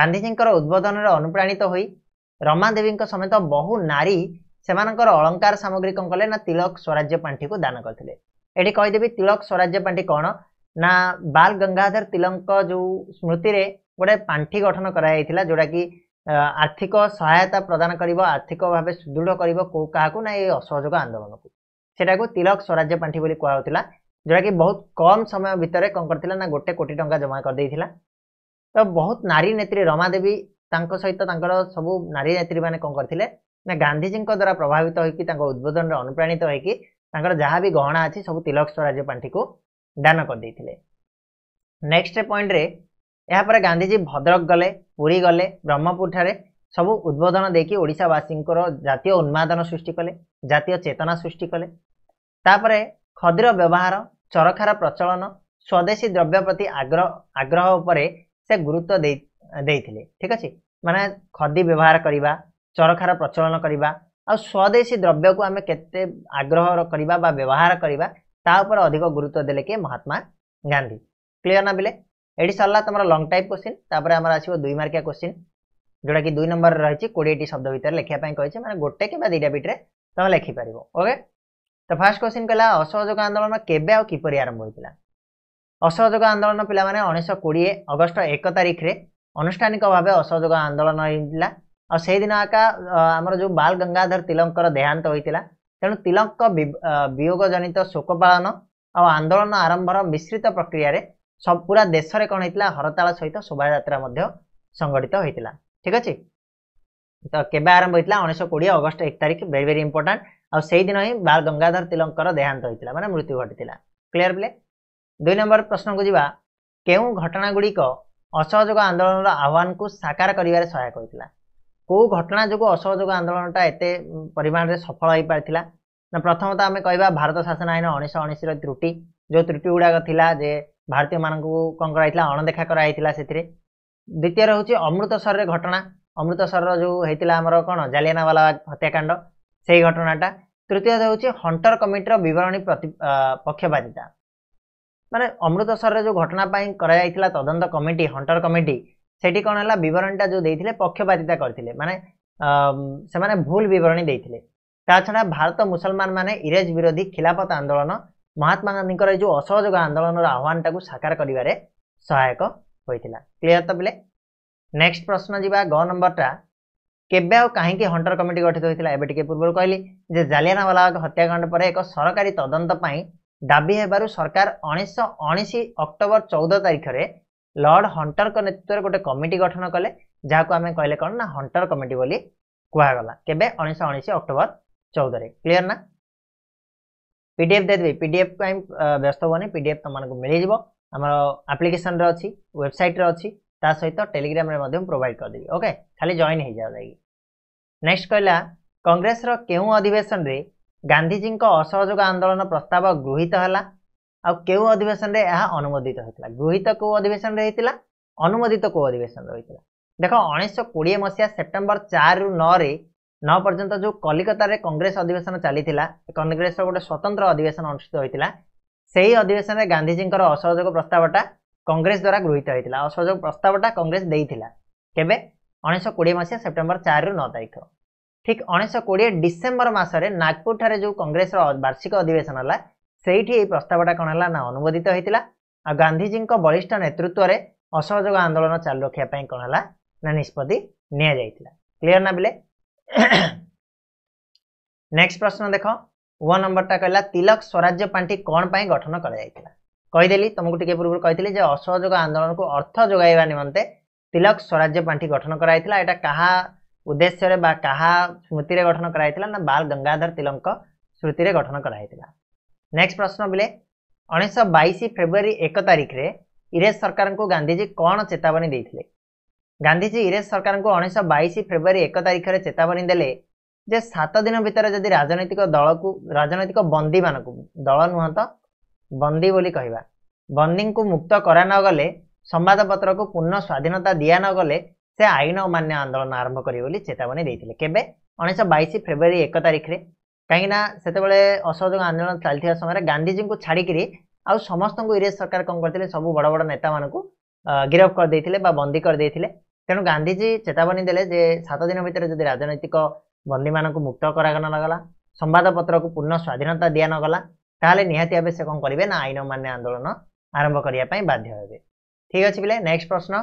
ଗାନ୍ଧିଜୀଙ୍କର ଉଦ୍ବୋଧନରେ ଅନୁପ୍ରାଣିତ ହୋଇ ରମାଦେବୀଙ୍କ ସମେତ ବହୁ ନାରୀ ସେମାନଙ୍କର ଅଳଙ୍କାର ସାମଗ୍ରୀ କ'ଣ କଲେ ନା ତିଲକ ସ୍ୱରାଜ୍ୟ ପାଣ୍ଠିକୁ ଦାନ କରିଥିଲେ ଏଠି କହିଦେବି ତିଳକ ସ୍ୱରାଜ୍ୟ ପାଣ୍ଠି କ'ଣ ନା ବାଲ ଗଙ୍ଗାଧର ତିଲକଙ୍କ ଯେଉଁ ସ୍ମୃତିରେ ଗୋଟେ ପାଣ୍ଠି ଗଠନ କରାଯାଇଥିଲା ଯେଉଁଟାକି ଆର୍ଥିକ ସହାୟତା ପ୍ରଦାନ କରିବ ଆର୍ଥିକ ଭାବେ ସୁଦୃଢ଼ କରିବ କେଉଁ କାହାକୁ ନା ଏଇ ଅସହଯୋଗ ଆନ୍ଦୋଳନକୁ ସେଟାକୁ ତିଳକ ସ୍ୱରାଜ୍ୟ ପାଣ୍ଠି ବୋଲି କୁହାଯାଉଥିଲା ଯେଉଁଟାକି ବହୁତ କମ୍ ସମୟ ଭିତରେ କ'ଣ କରିଥିଲା ନା ଗୋଟେ କୋଟି ଟଙ୍କା ଜମା କରିଦେଇଥିଲା ତ ବହୁତ ନାରୀ ନେତ୍ରୀ ରମାଦେବୀ ତାଙ୍କ ସହିତ ତାଙ୍କର ସବୁ ନାରୀ ନେତ୍ରୀମାନେ କ'ଣ କରିଥିଲେ ନା ଗାନ୍ଧିଜୀଙ୍କ ଦ୍ୱାରା ପ୍ରଭାବିତ ହୋଇକି ତାଙ୍କ ଉଦ୍ବୋଧନରେ ଅନୁପ୍ରାଣିତ ହୋଇକି ତାଙ୍କର ଯାହା ବି ଗହଣା ଅଛି ସବୁ ତିଲକ ସ୍ୱରାଜ୍ୟ ପାଣ୍ଠିକୁ ଦାନ କରିଦେଇଥିଲେ ନେକ୍ସଟ ପଏଣ୍ଟରେ ଏହାପରେ ଗାନ୍ଧୀଜୀ ଭଦ୍ରକ ଗଲେ ପୁରୀ ଗଲେ ବ୍ରହ୍ମପୁରଠାରେ ସବୁ ଉଦ୍ବୋଧନ ଦେଇକି ଓଡ଼ିଶାବାସୀଙ୍କର ଜାତୀୟ ଉନ୍ମାଦନ ସୃଷ୍ଟି କଲେ ଜାତୀୟ ଚେତନା ସୃଷ୍ଟି କଲେ ତାପରେ ଖଦିର ବ୍ୟବହାର ଚରଖାର ପ୍ରଚଳନ ସ୍ୱଦେଶୀ ଦ୍ରବ୍ୟ ପ୍ରତି ଆଗ୍ରହ ଆଗ୍ରହ ଉପରେ ସେ ଗୁରୁତ୍ୱ ଦେଇଥିଲେ ଠିକ ଅଛି ମାନେ ଖଦି ବ୍ୟବହାର କରିବା ଚରଖାର ପ୍ରଚଳନ କରିବା ଆଉ ସ୍ୱଦେଶୀ ଦ୍ରବ୍ୟକୁ ଆମେ କେତେ ଆଗ୍ରହ କରିବା ବା ବ୍ୟବହାର କରିବା ତା ଉପରେ ଅଧିକ ଗୁରୁତ୍ୱ ଦେଲେ କିଏ ମହାତ୍ମା ଗାନ୍ଧୀ କ୍ଲିୟର ନା ବିଲେ ଏଇଠି ସରିଲା ତମର ଲଙ୍ଗ ଟାଇପ୍ କୋଶ୍ଚିନ୍ ତାପରେ ଆମର ଆସିବ ଦୁଇ ମାର୍କିଆ କୋଶ୍ଚିନ୍ ଯୋଉଟାକି ଦୁଇ ନମ୍ବର ରହିଛି କୋଡ଼ିଏଟି ଶବ୍ଦ ଭିତରେ ଲେଖିବା ପାଇଁ କହିଛି ମାନେ ଗୋଟେ କିମ୍ବା ଦୁଇଟା ବିଟ୍ରେ ତମେ ଲେଖିପାରିବ ଓକେ ତ ଫାଷ୍ଟ କୋଶ୍ଚିନ୍ କହିଲା ଅସହଯୋଗ ଆନ୍ଦୋଳନ କେବେ ଆଉ କିପରି ଆରମ୍ଭ ହୋଇଥିଲା ଅସହଯୋଗ ଆନ୍ଦୋଳନ ପିଲାମାନେ ଉଣେଇଶହ କୋଡ଼ିଏ ଅଗଷ୍ଟ ଏକ ତାରିଖରେ ଅନୁଷ୍ଠାନିକ ଭାବେ ଅସହଯୋଗ ଆନ୍ଦୋଳନ ହେଇଥିଲା ଆଉ ସେଇଦିନ ଆକା ଆମର ଯୋଉ ବାଲ ଗଙ୍ଗାଧର ତିଲକଙ୍କର ଦେହାନ୍ତ ହୋଇଥିଲା ତେଣୁ ତିଲକଙ୍କ ବିୟୋଗ ଜନିତ ଶୋକ ପାଳନ ଆଉ ଆନ୍ଦୋଳନ ଆରମ୍ଭର ମିଶ୍ରିତ ପ୍ରକ୍ରିୟାରେ ପୁରା ଦେଶରେ କ'ଣ ହେଇଥିଲା ହରତାଳ ସହିତ ଶୋଭାଯାତ୍ରା ମଧ୍ୟ ସଂଗଠିତ ହୋଇଥିଲା ଠିକ ଅଛି ତ କେବେ ଆରମ୍ଭ ହୋଇଥିଲା ଉଣେଇଶହ କୋଡ଼ିଏ ଅଗଷ୍ଟ ଏକ ତାରିଖ ଭେରି ଭେରି ଇମ୍ପୋର୍ଟାଣ୍ଟ ଆଉ ସେଇଦିନ ହିଁ ବାଲ ଗଙ୍ଗାଧର ତିଲକଙ୍କର ଦେହାନ୍ତ ହୋଇଥିଲା ମାନେ ମୃତ୍ୟୁ ଘଟିଥିଲା କ୍ଲିଅର ବିଲେ ଦୁଇ ନମ୍ବର ପ୍ରଶ୍ନକୁ ଯିବା କେଉଁ ଘଟଣାଗୁଡ଼ିକ ଅସହଯୋଗ ଆନ୍ଦୋଳନର ଆହ୍ୱାନକୁ ସାକାର କରିବାରେ ସହାୟକ ହୋଇଥିଲା କେଉଁ ଘଟଣା ଯୋଗୁଁ ଅସହଯୋଗ ଆନ୍ଦୋଳନଟା ଏତେ ପରିମାଣରେ ସଫଳ ହୋଇପାରିଥିଲା ନା ପ୍ରଥମତଃ ଆମେ କହିବା ଭାରତ ଶାସନ ଆଇନ ଉଣେଇଶହ ଉଣେଇଶର ତ୍ରୁଟି ଯେଉଁ ତ୍ରୁଟି ଗୁଡ଼ାକ ଥିଲା ଯେ ଭାରତୀୟମାନଙ୍କୁ କ'ଣ କରାଯାଇଥିଲା ଅଣଦେଖା କରାଯାଇଥିଲା ସେଥିରେ ଦ୍ୱିତୀୟ ହେଉଛି ଅମୃତସରରେ ଘଟଣା ଅମୃତସରର ଯେଉଁ ହେଇଥିଲା ଆମର କ'ଣ ଜାଲିଆନାବାଲା ହତ୍ୟାକାଣ୍ଡ ସେହି ଘଟଣାଟା ତୃତୀୟ ହେଉଛି ହଣ୍ଟର କମିଟିର ବିବରଣୀ ପ୍ରତି ପକ୍ଷପାତିତା ମାନେ ଅମୃତସରରେ ଯେଉଁ ଘଟଣା ପାଇଁ କରାଯାଇଥିଲା ତଦନ୍ତ କମିଟି ହଣ୍ଟର କମିଟି ସେଠି କ'ଣ ହେଲା ବିବରଣୀଟା ଯେଉଁ ଦେଇଥିଲେ ପକ୍ଷପାତିତା କରିଥିଲେ ମାନେ ସେମାନେ ଭୁଲ ବିବରଣୀ ଦେଇଥିଲେ ତା ଛଡ଼ା ଭାରତ ମୁସଲମାନ ମାନେ ଇରେଜ ବିରୋଧୀ ଖିଲାପତ ଆନ୍ଦୋଳନ ମହାତ୍ମା ଗାନ୍ଧୀଙ୍କର ଏଇ ଯେଉଁ ଅସହଯୋଗ ଆନ୍ଦୋଳନର ଆହ୍ୱାନଟାକୁ ସାକାର କରିବାରେ ସହାୟକ ହୋଇଥିଲା କ୍ଲିଅର ତ ପିଲେ ନେକ୍ସଟ ପ୍ରଶ୍ନ ଯିବା ଗ ନମ୍ବରଟା କେବେ ଆଉ କାହିଁକି ହଣ୍ଟର କମିଟି ଗଠିତ ହୋଇଥିଲା ଏବେ ଟିକେ ପୂର୍ବରୁ କହିଲି ଯେ ଜାଲିଆନାବାଲାଙ୍କ ହତ୍ୟାକାଣ୍ଡ ପରେ ଏକ ସରକାରୀ ତଦନ୍ତ ପାଇଁ ଦାବି ହେବାରୁ ସରକାର ଉଣେଇଶହ ଉଣେଇଶ ଅକ୍ଟୋବର ଚଉଦ ତାରିଖରେ ଲର୍ଡ ହଣ୍ଟରଙ୍କ ନେତୃତ୍ୱରେ ଗୋଟେ କମିଟି ଗଠନ କଲେ ଯାହାକୁ ଆମେ କହିଲେ କ'ଣ ନା ହଣ୍ଟର କମିଟି ବୋଲି କୁହାଗଲା କେବେ ଉଣେଇଶହ ଉଣେଇଶ ଅକ୍ଟୋବର ଚଉଦରେ କ୍ଲିଅର ନା ପିଡିଏଫ୍ ଦେଇଦେବି ପିଡିଏଫ୍ ପାଇଁ ବ୍ୟସ୍ତ ହୁଅନି ପିଡିଏଫ୍ ତୁମମାନଙ୍କୁ ମିଳିଯିବ ଆମର ଆପ୍ଲିକେସନରେ ଅଛି ୱେବସାଇଟରେ ଅଛି ତା ସହିତ ଟେଲିଗ୍ରାମରେ ମଧ୍ୟ ପ୍ରୋଭାଇଡ଼ କରିଦେବି ଓକେ ଖାଲି ଜଏନ୍ ହେଇଯାଉ ଯାଇକି ନେକ୍ସଟ କହିଲା କଂଗ୍ରେସର କେଉଁ ଅଧିବେଶନରେ ଗାନ୍ଧିଜୀଙ୍କ ଅସହଯୋଗ ଆନ୍ଦୋଳନ ପ୍ରସ୍ତାବ ଗୃହୀତ ହେଲା ଆଉ କେଉଁ ଅଧିବେଶନରେ ଏହା ଅନୁମୋଦିତ ହୋଇଥିଲା ଗୃହୀତ କେଉଁ ଅଧିବେଶନରେ ହୋଇଥିଲା ଅନୁମୋଦିତ କେଉଁ ଅଧିବେଶନରେ ହୋଇଥିଲା ଦେଖ ଉଣେଇଶହ କୋଡ଼ିଏ ମସିହା ସେପ୍ଟେମ୍ବର ଚାରିରୁ ନଅରେ ନଅ ପର୍ଯ୍ୟନ୍ତ ଯେଉଁ କଲିକତାରେ କଂଗ୍ରେସ ଅଧିବେଶନ ଚାଲିଥିଲା କଂଗ୍ରେସର ଗୋଟେ ସ୍ୱତନ୍ତ୍ର ଅଧିବେଶନ ଅନୁଷ୍ଠିତ ହୋଇଥିଲା ସେହି ଅଧିବେଶନରେ ଗାନ୍ଧିଜୀଙ୍କର ଅସହଯୋଗ ପ୍ରସ୍ତାବଟା କଂଗ୍ରେସ ଦ୍ୱାରା ଗୃହୀତ ହୋଇଥିଲା ଅସହଯୋଗ ପ୍ରସ୍ତାବଟା କଂଗ୍ରେସ ଦେଇଥିଲା କେବେ ଉଣେଇଶହ କୋଡ଼ିଏ ମସିହା ସେପ୍ଟେମ୍ବର ଚାରିରୁ ନଅ ତାରିଖ ଠିକ୍ ଉଣେଇଶହ କୋଡ଼ିଏ ଡିସେମ୍ବର ମାସରେ ନାଗପୁରଠାରେ ଯେଉଁ କଂଗ୍ରେସର ବାର୍ଷିକ ଅଧିବେଶନ ହେଲା ସେଇଠି ଏହି ପ୍ରସ୍ତାବଟା କ'ଣ ହେଲା ନା ଅନୁମୋଦିତ ହୋଇଥିଲା ଆଉ ଗାନ୍ଧିଜୀଙ୍କ ବଳିଷ୍ଠ ନେତୃତ୍ୱରେ ଅସହଯୋଗ ଆନ୍ଦୋଳନ ଚାଲୁ ରଖିବା ପାଇଁ କ'ଣ ହେଲା ନା ନିଷ୍ପତ୍ତି ନିଆଯାଇଥିଲା କ୍ଲିଅର ନା ବିଲେ ନେକ୍ସଟ ପ୍ରଶ୍ନ ଦେଖ ଓ ନମ୍ବରଟା କହିଲା ତିଲକ ସ୍ୱରାଜ୍ୟ ପାଣ୍ଠି କ'ଣ ପାଇଁ ଗଠନ କରାଯାଇଥିଲା କହିଦେଲି ତୁମକୁ ଟିକେ ପୂର୍ବରୁ କହିଥିଲି ଯେ ଅସହଯୋଗ ଆନ୍ଦୋଳନକୁ ଅର୍ଥ ଯୋଗାଇବା ନିମନ୍ତେ ତିଲକ ସ୍ୱରାଜ୍ୟ ପାଣ୍ଠି ଗଠନ କରାଯାଇଥିଲା ଏଇଟା କାହା ଉଦ୍ଦେଶ୍ୟରେ ବା କାହା ସ୍ମୃତିରେ ଗଠନ କରାଯାଇଥିଲା ନା ବାଲ ଗଙ୍ଗାଧର ତିଲକଙ୍କ ସ୍ମୃତିରେ ଗଠନ କରାଯାଇଥିଲା नेक्स्ट प्रश्न बोले उन्नीस बैश फेब्रुआरी एक तारीख में इरेज सरकार को गांधीजी कौन चेतावनी देते गांधीजी इरेज सरकार को उन्नीस बैश फेब्रुआरी एक तारीख में चेतावनी दे सात दिन भितर जदि राजनैतिक दल को राजनैतिक बंदी मान दल नुह तो बंदी बोली कह बंदी को मुक्त करान गले संवादपत्र को पूर्ण स्वाधीनता दिया न गले से आईन अमान्य आंदोलन आरंभ करेतावनी देते केवे उन्नीस बैश फेब्रुआरी एक तारीख में କାହିଁକିନା ସେତେବେଳେ ଅସହଯୋଗ ଆନ୍ଦୋଳନ ଚାଲିଥିବା ସମୟରେ ଗାନ୍ଧିଜୀଙ୍କୁ ଛାଡ଼ିକିରି ଆଉ ସମସ୍ତଙ୍କୁ ୟୁରେଜ ସରକାର କ'ଣ କରିଥିଲେ ସବୁ ବଡ଼ ବଡ଼ ନେତାମାନଙ୍କୁ ଗିରଫ କରିଦେଇଥିଲେ ବା ବନ୍ଦୀ କରିଦେଇଥିଲେ ତେଣୁ ଗାନ୍ଧିଜୀ ଚେତାବନୀ ଦେଲେ ଯେ ସାତ ଦିନ ଭିତରେ ଯଦି ରାଜନୈତିକ ବନ୍ଦୀମାନଙ୍କୁ ମୁକ୍ତ କରାଗଲା ସମ୍ବାଦପତ୍ରକୁ ପୂର୍ଣ୍ଣ ସ୍ୱାଧୀନତା ଦିଆ ନଗଲା ତାହେଲେ ନିହାତି ଭାବେ ସେ କ'ଣ କରିବେ ନା ଆଇନ ମାନ୍ୟ ଆନ୍ଦୋଳନ ଆରମ୍ଭ କରିବା ପାଇଁ ବାଧ୍ୟ ହେବେ ଠିକ୍ ଅଛି ବୋଲେ ନେକ୍ସଟ ପ୍ରଶ୍ନ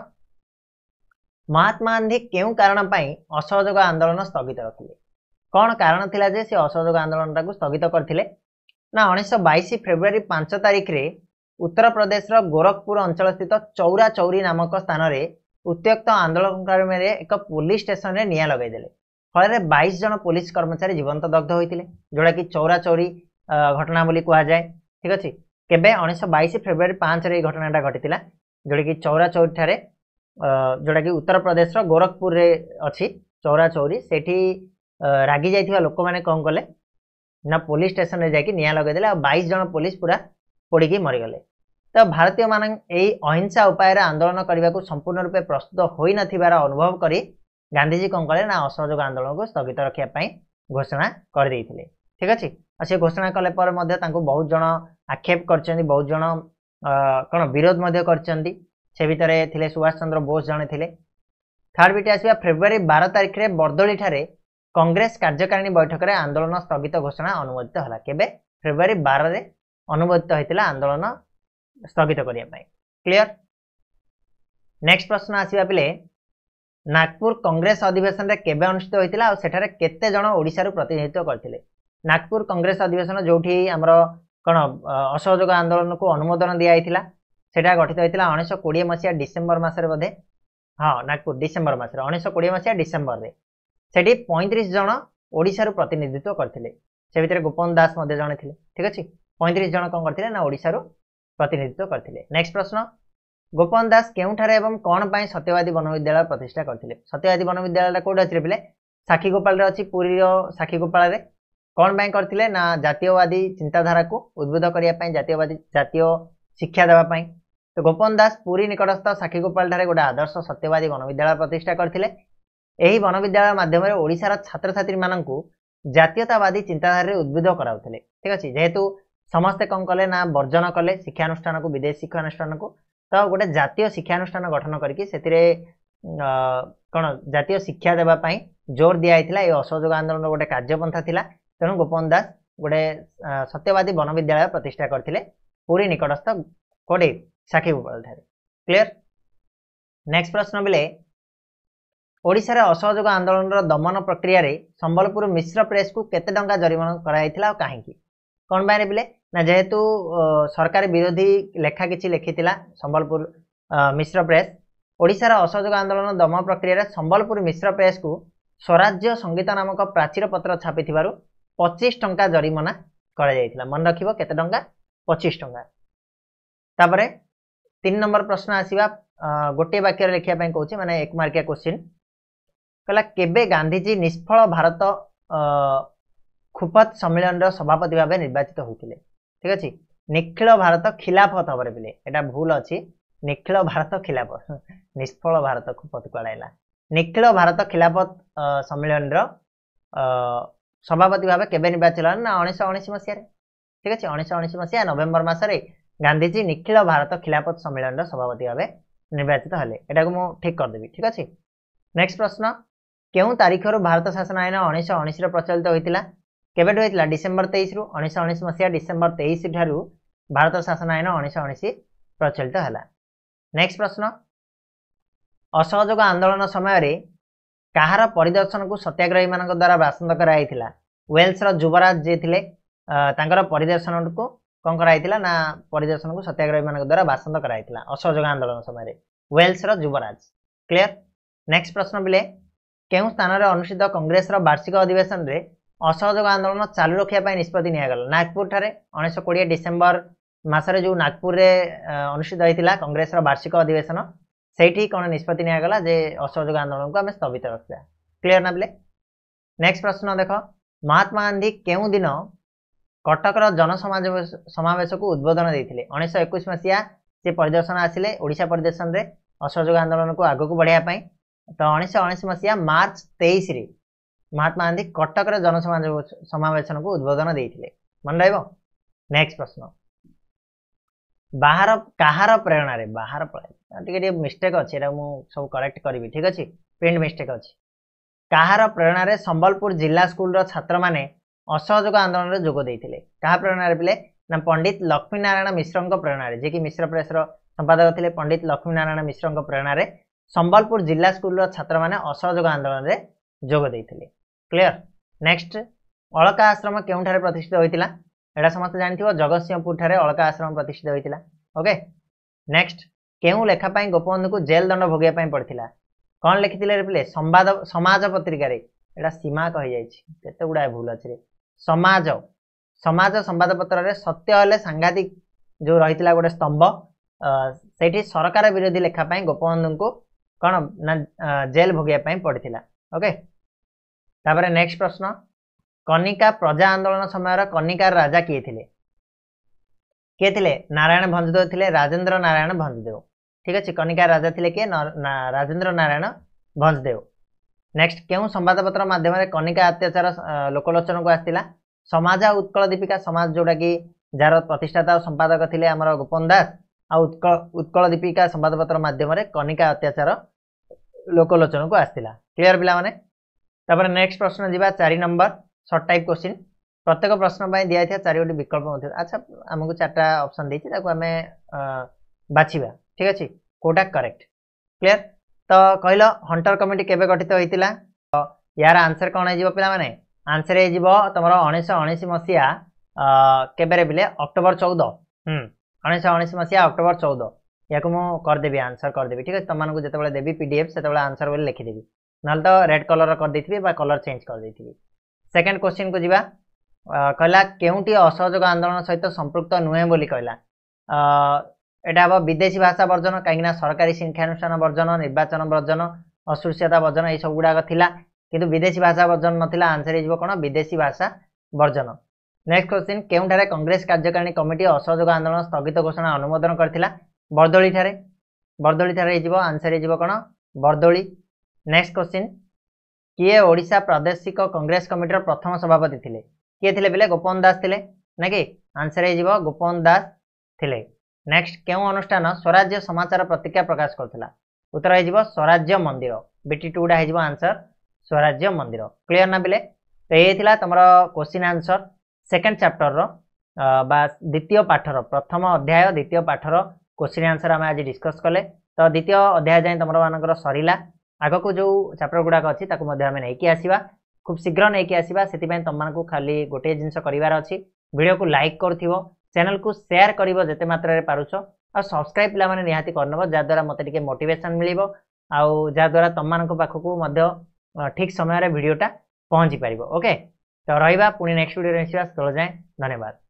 ମହାତ୍ମା ଗାନ୍ଧୀ କେଉଁ କାରଣ ପାଇଁ ଅସହଯୋଗ ଆନ୍ଦୋଳନ ସ୍ଥଗିତ ରଖିଲେ କ'ଣ କାରଣ ଥିଲା ଯେ ସେ ଅସହଯୋଗ ଆନ୍ଦୋଳନଟାକୁ ସ୍ଥଗିତ କରିଥିଲେ ନା ଉଣେଇଶହ ବାଇଶ ଫେବୃଆରୀ ପାଞ୍ଚ ତାରିଖରେ ଉତ୍ତରପ୍ରଦେଶର ଗୋରଖପୁର ଅଞ୍ଚଳସ୍ଥିତ ଚୌରା ଚୌରି ନାମକ ସ୍ଥାନରେ ଉତ୍ତ୍ୟକ୍ତ ଆନ୍ଦୋଳନକର୍ମୀରେ ଏକ ପୋଲିସ ଷ୍ଟେସନରେ ନିଆଁ ଲଗାଇଦେଲେ ଫଳରେ ବାଇଶ ଜଣ ପୋଲିସ କର୍ମଚାରୀ ଜୀବନ୍ତ ଦଗ୍ଧ ହୋଇଥିଲେ ଯେଉଁଟାକି ଚୌରା ଚୌରି ଘଟଣା ବୋଲି କୁହାଯାଏ ଠିକ୍ ଅଛି କେବେ ଉଣେଇଶହ ବାଇଶ ଫେବୃଆରୀ ପାଞ୍ଚରେ ଏହି ଘଟଣାଟା ଘଟିଥିଲା ଯେଉଁଟାକି ଚୌରା ଚୌରି ଠାରେ ଯେଉଁଟାକି ଉତ୍ତରପ୍ରଦେଶର ଗୋରଖପୁରରେ ଅଛି ଚୌରା ଚୌରି ସେଠି ରାଗି ଯାଇଥିବା ଲୋକମାନେ କ'ଣ କଲେ ନା ପୋଲିସ ଷ୍ଟେସନରେ ଯାଇକି ନିଆଁ ଲଗେଇଦେଲେ ଆଉ ବାଇଶ ଜଣ ପୋଲିସ ପୁରା ପୋଡ଼ିକି ମରିଗଲେ ତ ଭାରତୀୟମାନେ ଏହି ଅହିଂସା ଉପାୟରେ ଆନ୍ଦୋଳନ କରିବାକୁ ସମ୍ପୂର୍ଣ୍ଣ ରୂପେ ପ୍ରସ୍ତୁତ ହୋଇନଥିବାର ଅନୁଭବ କରି ଗାନ୍ଧିଜୀ କ'ଣ କଲେ ନା ଅସହଯୋଗ ଆନ୍ଦୋଳନକୁ ସ୍ଥଗିତ ରଖିବା ପାଇଁ ଘୋଷଣା କରିଦେଇଥିଲେ ଠିକ୍ ଅଛି ଆଉ ସେ ଘୋଷଣା କଲେ ପରେ ମଧ୍ୟ ତାଙ୍କୁ ବହୁତ ଜଣ ଆକ୍ଷେପ କରିଛନ୍ତି ବହୁତ ଜଣ କ'ଣ ବିରୋଧ ମଧ୍ୟ କରିଛନ୍ତି ସେ ଭିତରେ ଥିଲେ ସୁଭାଷ ଚନ୍ଦ୍ର ବୋଷ ଜଣେ ଥିଲେ ଥାର୍ଡ଼ ବିଟି ଆସିବା ଫେବୃଆରୀ ବାର ତାରିଖରେ ବର୍ଦଳିଠାରେ କଂଗ୍ରେସ କାର୍ଯ୍ୟକାରିଣୀ ବୈଠକରେ ଆନ୍ଦୋଳନ ସ୍ଥଗିତ ଘୋଷଣା ଅନୁମୋଦିତ ହେଲା କେବେ ଫେବୃଆରୀ ବାରରେ ଅନୁମୋଦିତ ହୋଇଥିଲା ଆନ୍ଦୋଳନ ସ୍ଥଗିତ କରିବା ପାଇଁ କ୍ଲିଅର ନେକ୍ସଟ ପ୍ରଶ୍ନ ଆସିବା ପିଲେ ନାଗପୁର କଂଗ୍ରେସ ଅଧିବେଶନରେ କେବେ ଅନୁଷ୍ଠିତ ହୋଇଥିଲା ଆଉ ସେଠାରେ କେତେ ଜଣ ଓଡ଼ିଶାରୁ ପ୍ରତିନିଧିତ୍ୱ କରିଥିଲେ ନାଗପୁର କଂଗ୍ରେସ ଅଧିବେଶନ ଯେଉଁଠି ଆମର କ'ଣ ଅସହଯୋଗ ଆନ୍ଦୋଳନକୁ ଅନୁମୋଦନ ଦିଆଯାଇଥିଲା ସେଟା ଗଠିତ ହୋଇଥିଲା ଉଣେଇଶହ କୋଡ଼ିଏ ମସିହା ଡିସେମ୍ବର ମାସରେ ବୋଧେ ହଁ ନାଗପୁର ଡିସେମ୍ବର ମାସରେ ଉଣେଇଶହ କୋଡ଼ିଏ ମସିହା ଡିସେମ୍ବରରେ ସେଠି ପଇଁତିରିଶ ଜଣ ଓଡ଼ିଶାରୁ ପ୍ରତିନିଧିତ୍ୱ କରିଥିଲେ ସେ ଭିତରେ ଗୋପନ ଦାସ ମଧ୍ୟ ଜଣେ ଥିଲେ ଠିକ ଅଛି ପଇଁତିରିଶ ଜଣ କ'ଣ କରିଥିଲେ ନା ଓଡ଼ିଶାରୁ ପ୍ରତିନିଧିତ୍ୱ କରିଥିଲେ ନେକ୍ସଟ ପ୍ରଶ୍ନ ଗୋପନ ଦାସ କେଉଁଠାରେ ଏବଂ କ'ଣ ପାଇଁ ସତ୍ୟବାଦୀ ବନବିଦ୍ୟାଳୟ ପ୍ରତିଷ୍ଠା କରିଥିଲେ ସତ୍ୟବାଦୀ ବନବିଦ୍ୟାଳୟଟା କେଉଁଠି ଅଛି ସାକ୍ଷୀ ଗୋପାଳରେ ଅଛି ପୁରୀର ସାକ୍ଷୀ ଗୋପାଳରେ କ'ଣ ପାଇଁ କରିଥିଲେ ନା ଜାତୀୟବାଦୀ ଚିନ୍ତାଧାରାକୁ ଉଦ୍ବୁଦ୍ଧ କରିବା ପାଇଁ ଜାତୀୟବାଦୀ ଜାତୀୟ ଶିକ୍ଷା ଦେବା ପାଇଁ ତ ଗୋପନ ଦାସ ପୁରୀ ନିକଟସ୍ଥ ସାକ୍ଷୀ ଗୋପାଳଠାରେ ଗୋଟେ ଆଦର୍ଶ ସତ୍ୟବାଦୀ ବନବିଦ୍ୟାଳୟ ପ୍ରତିଷ୍ଠା କରିଥିଲେ ଏହି ବନବିଦ୍ୟାଳୟ ମାଧ୍ୟମରେ ଓଡ଼ିଶାର ଛାତ୍ରଛାତ୍ରୀମାନଙ୍କୁ ଜାତୀୟତାବାଦୀ ଚିନ୍ତାଧାରାରେ ଉଦ୍ବୁଦ୍ଧ କରାଉଥିଲେ ଠିକ ଅଛି ଯେହେତୁ ସମସ୍ତେ କ'ଣ କଲେ ନା ବର୍ଜନ କଲେ ଶିକ୍ଷାନୁଷ୍ଠାନକୁ ବିଦେଶୀ ଶିକ୍ଷାନୁଷ୍ଠାନକୁ ତ ଗୋଟେ ଜାତୀୟ ଶିକ୍ଷାନୁଷ୍ଠାନ ଗଠନ କରିକି ସେଥିରେ କ'ଣ ଜାତୀୟ ଶିକ୍ଷା ଦେବା ପାଇଁ ଜୋର ଦିଆଯାଇଥିଲା ଏହି ଅସହଯୋଗ ଆନ୍ଦୋଳନର ଗୋଟେ କାର୍ଯ୍ୟପନ୍ଥା ଥିଲା ତେଣୁ ଗୋପବନ୍ଧୁ ଦାସ ଗୋଟେ ସତ୍ୟବାଦୀ ବନବିଦ୍ୟାଳୟ ପ୍ରତିଷ୍ଠା କରିଥିଲେ ପୁରୀ ନିକଟସ୍ଥ କୋଡ଼େ ସାକ୍ଷୀ ଗୋପାଳ ଠାରେ କ୍ଲିଅର ନେକ୍ସଟ ପ୍ରଶ୍ନ ବେଳେ ଓଡ଼ିଶାରେ ଅସହଯୋଗ ଆନ୍ଦୋଳନର ଦମନ ପ୍ରକ୍ରିୟାରେ ସମ୍ବଲପୁର ମିଶ୍ର ପ୍ରେସ୍କୁ କେତେ ଟଙ୍କା ଜରିମାନା କରାଯାଇଥିଲା ଆଉ କାହିଁକି କ'ଣ ପାଇଁ ବିଲେ ନା ଯେହେତୁ ସରକାର ବିରୋଧୀ ଲେଖା କିଛି ଲେଖିଥିଲା ସମ୍ବଲପୁର ମିଶ୍ର ପ୍ରେସ୍ ଓଡ଼ିଶାର ଅସହଯୋଗ ଆନ୍ଦୋଳନ ଦମନ ପ୍ରକ୍ରିୟାରେ ସମ୍ବଲପୁର ମିଶ୍ର ପ୍ରେସ୍କୁ ସ୍ୱରାଜ୍ୟ ସଙ୍ଗୀତ ନାମକ ପ୍ରାଚୀର ପତ୍ର ଛାପିଥିବାରୁ ପଚିଶ ଟଙ୍କା ଜରିମାନା କରାଯାଇଥିଲା ମନେ ରଖିବ କେତେ ଟଙ୍କା ପଚିଶ ଟଙ୍କା ତାପରେ ତିନି ନମ୍ବର ପ୍ରଶ୍ନ ଆସିବା ଗୋଟିଏ ବାକ୍ୟରେ ଲେଖିବା ପାଇଁ କହୁଛି ମାନେ ଏକ ମାର୍କିଆ କୋଶ୍ଚିନ୍ କହିଲା କେବେ ଗାନ୍ଧିଜୀ ନିଷ୍ଫଳ ଭାରତ ଖୁପତ ସମ୍ମିଳନୀର ସଭାପତି ଭାବେ ନିର୍ବାଚିତ ହୋଇଥିଲେ ଠିକ୍ ଅଛି ନିଖିଳ ଭାରତ ଖିଲାଫତ ହେବରେ ବିଲେ ଏଇଟା ଭୁଲ ଅଛି ନିଖିଳ ଭାରତ ଖିଲାଫତ ନିଷ୍ଫଳ ଭାରତ ଖୁପତ କୁଆଡ଼ାଇଲା ନିଖିଳ ଭାରତ ଖିଲାଫତ ସମ୍ମିଳନୀର ସଭାପତି ଭାବେ କେବେ ନିର୍ବାଚିତ ହେଲା ନା ଉଣେଇଶହ ଉଣେଇଶ ମସିହାରେ ଠିକ୍ ଅଛି ଉଣେଇଶହ ଉଣେଇଶ ମସିହା ନଭେମ୍ବର ମାସରେ ଗାନ୍ଧିଜୀ ନିଖିଳ ଭାରତ ଖିଲାପଥ ସମ୍ମିଳନୀର ସଭାପତି ଭାବେ ନିର୍ବାଚିତ ହେଲେ ଏଇଟାକୁ ମୁଁ ଠିକ୍ କରିଦେବି ଠିକ୍ ଅଛି ନେକ୍ସଟ ପ୍ରଶ୍ନ କେଉଁ ତାରିଖରୁ ଭାରତ ଶାସନ ଆଇନ ଉଣେଇଶହ ଉଣେଇଶରେ ପ୍ରଚଳିତ ହୋଇଥିଲା କେବେଠୁ ହୋଇଥିଲା ଡିସେମ୍ବର ତେଇଶରୁ ଉଣେଇଶହ ଉଣେଇଶ ମସିହା ଡିସେମ୍ବର ତେଇଶ ଠାରୁ ଭାରତ ଶାସନ ଆଇନ ଉଣେଇଶହ ଉଣେଇଶ ପ୍ରଚଳିତ ହେଲା ନେକ୍ସଟ ପ୍ରଶ୍ନ ଅସହଯୋଗ ଆନ୍ଦୋଳନ ସମୟରେ କାହାର ପରିଦର୍ଶନକୁ ସତ୍ୟାଗ୍ରହୀମାନଙ୍କ ଦ୍ୱାରା ବାସନ୍ଦ କରାଯାଇଥିଲା ୱେଲ୍ସର ଯୁବରାଜ ଯିଏ ଥିଲେ ତାଙ୍କର ପରିଦର୍ଶନକୁ କ'ଣ କରାଯାଇଥିଲା ନା ପରିଦର୍ଶନକୁ ସତ୍ୟାଗ୍ରହୀମାନଙ୍କ ଦ୍ୱାରା ବାସନ୍ଦ କରାଯାଇଥିଲା ଅସହଯୋଗ ଆନ୍ଦୋଳନ ସମୟରେ ୱେଲ୍ସର ଯୁବରାଜ କ୍ଲିଅର ନେକ୍ସଟ ପ୍ରଶ୍ନ ବିଲେ କେଉଁ ସ୍ଥାନରେ ଅନୁଷ୍ଠିତ କଂଗ୍ରେସର ବାର୍ଷିକ ଅଧିବେଶନରେ ଅସହଯୋଗ ଆନ୍ଦୋଳନ ଚାଲୁ ରଖିବା ପାଇଁ ନିଷ୍ପତ୍ତି ନିଆଗଲା ନାଗପୁରଠାରେ ଉଣେଇଶହ କୋଡ଼ିଏ ଡିସେମ୍ବର ମାସରେ ଯେଉଁ ନାଗପୁରରେ ଅନୁଷ୍ଠିତ ହୋଇଥିଲା କଂଗ୍ରେସର ବାର୍ଷିକ ଅଧିବେଶନ ସେଇଠି କ'ଣ ନିଷ୍ପତ୍ତି ନିଆଗଲା ଯେ ଅସହଯୋଗ ଆନ୍ଦୋଳନକୁ ଆମେ ସ୍ଥଗିତ ରଖିବା କ୍ଲିୟର ନା ବୋଲେ ନେକ୍ସଟ ପ୍ରଶ୍ନ ଦେଖ ମହାତ୍ମା ଗାନ୍ଧୀ କେଉଁ ଦିନ କଟକର ଜନସମାଜ ସମାବେଶକୁ ଉଦ୍ବୋଧନ ଦେଇଥିଲେ ଉଣେଇଶହ ଏକୋଇଶ ମସିହା ସେ ପରିଦର୍ଶନ ଆସିଲେ ଓଡ଼ିଶା ପରିଦର୍ଶନରେ ଅସହଯୋଗ ଆନ୍ଦୋଳନକୁ ଆଗକୁ ବଢ଼ାଇବା ପାଇଁ ତ ଉଣେଇଶହ ଉଣେଇଶ ମସିହା ମାର୍ଚ୍ଚ ତେଇଶରେ ମହାତ୍ମା ଗାନ୍ଧୀ କଟକର ଜନସମାଜ ସମାବେଶନକୁ ଉଦ୍ବୋଧନ ଦେଇଥିଲେ ମନେ ରହିବ ନେକ୍ସଟ ପ୍ରଶ୍ନ ବାହାର କାହାର ପ୍ରେରଣାରେ ବାହାର ଟିକେ ଟିକେ ମିଷ୍ଟେକ୍ ଅଛି ଏଇଟା ମୁଁ ସବୁ କରେକ୍ଟ କରିବି ଠିକ ଅଛି ପ୍ରିଣ୍ଟ ମିଷ୍ଟେକ୍ ଅଛି କାହାର ପ୍ରେରଣାରେ ସମ୍ବଲପୁର ଜିଲ୍ଲା ସ୍କୁଲର ଛାତ୍ରମାନେ ଅସହଯୋଗ ଆନ୍ଦୋଳନରେ ଯୋଗ ଦେଇଥିଲେ କାହା ପ୍ରେରଣାରେ ପିଲେ ନା ପଣ୍ଡିତ ଲକ୍ଷ୍ମୀନାରାୟଣ ମିଶ୍ରଙ୍କ ପ୍ରେରଣାରେ ଯିଏକି ମିଶ୍ର ପ୍ରେସର ସମ୍ପାଦକ ଥିଲେ ପଣ୍ଡିତ ଲକ୍ଷ୍ମୀନାରାୟଣ ମିଶ୍ରଙ୍କ ପ୍ରେରଣାରେ ସମ୍ବଲପୁର ଜିଲ୍ଲା ସ୍କୁଲର ଛାତ୍ରମାନେ ଅସହଯୋଗ ଆନ୍ଦୋଳନରେ ଯୋଗ ଦେଇଥିଲେ କ୍ଲିଅର ନେକ୍ସଟ ଅଳକା ଆଶ୍ରମ କେଉଁଠାରେ ପ୍ରତିଷ୍ଠିତ ହୋଇଥିଲା ଏଇଟା ସମସ୍ତେ ଜାଣିଥିବ ଜଗତସିଂହପୁରଠାରେ ଅଳକା ଆଶ୍ରମ ପ୍ରତିଷ୍ଠିତ ହୋଇଥିଲା ଓକେ ନେକ୍ସଟ କେଉଁ ଲେଖା ପାଇଁ ଗୋପବନ୍ଧୁକୁ ଜେଲ୍ ଦଣ୍ଡ ଭୋଗିବା ପାଇଁ ପଡ଼ିଥିଲା କ'ଣ ଲେଖିଥିଲେ ରେ ପିଲେ ସମ୍ବାଦ ସମାଜ ପତ୍ରିକାରେ ଏଇଟା ସୀମା କହିଯାଇଛି କେତେ ଗୁଡ଼ାଏ ଭୁଲ ଅଛି ରେ ସମାଜ ସମାଜ ସମ୍ବାଦପତ୍ରରେ ସତ୍ୟ ହେଲେ ସାଂଘାତିକ ଯେଉଁ ରହିଥିଲା ଗୋଟେ ସ୍ତମ୍ଭ ସେଇଠି ସରକାର ବିରୋଧୀ ଲେଖା ପାଇଁ ଗୋପବନ୍ଧୁଙ୍କୁ କ'ଣ ନା ଜେଲ୍ ଭୋଗିବା ପାଇଁ ପଡ଼ିଥିଲା ଓକେ ତାପରେ ନେକ୍ସଟ ପ୍ରଶ୍ନ କନିକା ପ୍ରଜା ଆନ୍ଦୋଳନ ସମୟର କନିକାର ରାଜା କିଏ ଥିଲେ କିଏ ଥିଲେ ନାରାୟଣ ଭଞ୍ଜଦେଉ ଥିଲେ ରାଜେନ୍ଦ୍ର ନାରାୟଣ ଭଞ୍ଜଦେଉ ଠିକ ଅଛି କନିକାର ରାଜା ଥିଲେ କିଏ ରାଜେନ୍ଦ୍ର ନାରାୟଣ ଭଞ୍ଜଦେଉ ନେକ୍ସଟ କେଉଁ ସମ୍ବାଦପତ୍ର ମାଧ୍ୟମରେ କନିକା ଅତ୍ୟାଚାର ଲୋକଲୋଚନକୁ ଆସିଥିଲା ସମାଜ ଆଉ ଉତ୍କଳ ଦୀପିକା ସମାଜ ଯେଉଁଟାକି ଯାହାର ପ୍ରତିଷ୍ଠାତା ଆଉ ସମ୍ପାଦକ ଥିଲେ ଆମର ଗୋପନ ଦାସ ଆଉ ଉତ୍କଳ ଉତ୍କଳ ଦୀପିକା ସମ୍ବାଦପତ୍ର ମାଧ୍ୟମରେ କନିକା ଅତ୍ୟାଚାର ଲୋକଲୋଚନକୁ ଆସିଥିଲା କ୍ଲିଅର ପିଲାମାନେ ତାପରେ ନେକ୍ସଟ ପ୍ରଶ୍ନ ଯିବା ଚାରି ନମ୍ବର ସର୍ଟ ଟାଇପ୍ କୋଶ୍ଚିନ୍ ପ୍ରତ୍ୟେକ ପ୍ରଶ୍ନ ପାଇଁ ଦିଆଯାଇଥିବା ଚାରିଗୋଟି ବିକଳ୍ପ ମଧ୍ୟରୁ ଆଚ୍ଛା ଆମକୁ ଚାରିଟା ଅପସନ୍ ଦେଇଛି ତାକୁ ଆମେ ବାଛିବା ଠିକ୍ ଅଛି କେଉଁଟା କରେକ୍ଟ କ୍ଲିଅର ତ କହିଲ ହଣ୍ଟର କମିଟି କେବେ ଗଠିତ ହୋଇଥିଲା ଏହାର ଆନ୍ସର କ'ଣ ହେଇଯିବ ପିଲାମାନେ ଆନ୍ସର ହେଇଯିବ ତମର ଉଣେଇଶହ ଉଣେଇଶ ମସିହା କେବେରେ ପିଲେ ଅକ୍ଟୋବର ଚଉଦ ହୁଁ ଉଣେଇଶହ ଉଣେଇଶ ମସିହା ଅକ୍ଟୋବର ଚଉଦ ଏହାକୁ ମୁଁ କରିଦେବି ଆନ୍ସର୍ କରିଦେବି ଠିକ୍ ଅଛି ତମମାନଙ୍କୁ ଯେତେବେଳେ ଦେବି ପି ଡି ଏଫ୍ ସେତେବେଳେ ଆନ୍ସର୍ ବୋଲି ଲେଖିଦେବି ନହେଲେ ତ ରେଡ୍ କଲର୍ କରିଦେଇଥିବି ବା କଲର୍ ଚେଞ୍ଜ କରିଦେଇଥିବି ସେକେଣ୍ଡ କୋଶ୍ଚିନ୍କୁ ଯିବା କହିଲା କେଉଁଠି ଅସହଯୋଗ ଆନ୍ଦୋଳନ ସହିତ ସମ୍ପୃକ୍ତ ନୁହେଁ ବୋଲି କହିଲା ଏଇଟା ହେବ ବିଦେଶୀ ଭାଷା ବର୍ଜନ କାହିଁକିନା ସରକାରୀ ଶିକ୍ଷାନୁଷ୍ଠାନ ବର୍ଜନ ନିର୍ବାଚନ ବର୍ଜନ ଅସୃଶ୍ୟତା ବର୍ଜନ ଏହିସବୁ ଗୁଡ଼ାକ ଥିଲା କିନ୍ତୁ ବିଦେଶୀ ଭାଷା ବର୍ଜନ ନଥିଲା ଆନ୍ସର୍ ହେଇଯିବ କ'ଣ ବିଦେଶୀ ଭାଷା ବର୍ଜନ ନେକ୍ସଟ କୋଶ୍ଚିନ୍ କେଉଁଠାରେ କଂଗ୍ରେସ କାର୍ଯ୍ୟକାରିଣୀ କମିଟି ଅସହଯୋଗ ଆନ୍ଦୋଳନ ସ୍ଥଗିତ ଘୋଷଣା ଅନୁମୋଦନ କରିଥିଲା ବରଦୋଳି ଠାରେ ବରଦୋଳି ଠାରେ ହେଇଯିବ ଆନ୍ସର ହେଇଯିବ କ'ଣ ବରଦୋଳି ନେକ୍ସଟ କ୍ୱେଶ୍ଚିନ୍ କିଏ ଓଡ଼ିଶା ପ୍ରାଦେଶିକ କଂଗ୍ରେସ କମିଟିର ପ୍ରଥମ ସଭାପତି ଥିଲେ କିଏ ଥିଲେ ବୋଲେ ଗୋପବନ୍ଧ ଦାସ ଥିଲେ ନା କି ଆନ୍ସର ହେଇଯିବ ଗୋପବନ୍ଧ ଦାସ ଥିଲେ ନେକ୍ସଟ କେଉଁ ଅନୁଷ୍ଠାନ ସ୍ୱରାଜ୍ୟ ସମାଚାର ପ୍ରତିକ୍ରିୟା ପ୍ରକାଶ କରିଥିଲା ଉତ୍ତର ହେଇଯିବ ସ୍ୱରାଜ୍ୟ ମନ୍ଦିର ବିଟି ଟୁ ଗୁଡ଼ା ହେଇଯିବ ଆନ୍ସର ସ୍ୱରାଜ୍ୟ ମନ୍ଦିର କ୍ଲିଅର ନା ବୋଲେ ତ ଏ ଥିଲା ତୁମର କ୍ୱେଶ୍ଚିନ୍ ଆନ୍ସର ସେକେଣ୍ଡ ଚାପ୍ଟରର ବା ଦ୍ୱିତୀୟ ପାଠର ପ୍ରଥମ ଅଧ୍ୟାୟ ଦ୍ୱିତୀୟ ପାଠର କୋଶ୍ଚିନ୍ ଆନ୍ସର୍ ଆମେ ଆଜି ଡିସ୍କସ୍ କଲେ ତ ଦ୍ୱିତୀୟ ଅଧ୍ୟାୟ ଯାଏଁ ତୁମମାନଙ୍କର ସରିଲା ଆଗକୁ ଯେଉଁ ଚାପ୍ଟର ଗୁଡ଼ାକ ଅଛି ତାକୁ ମଧ୍ୟ ଆମେ ନେଇକି ଆସିବା খুব শীঘ্র নেইকি আসবা সেপাই তোমাকে খালি গোটে জিনিস করবার অছি ভিডিওকে লাইক করুব চ্যানেলকে সেয়ার করব যেতে মাত্রার পারুছ আবসক্রাইব পিলা মানে নিহতি করনব যাদ্বারা মতো টিকি মোটিভেসন মিলব আদ্বারা তোমার পাখক ঠিক সময়ের ভিডিওটা পৌঁছি পাব ওকে তো রহবা পুঁ নেক্সট ভিডিও আসবা সেতবে যায় ধন্যবাদ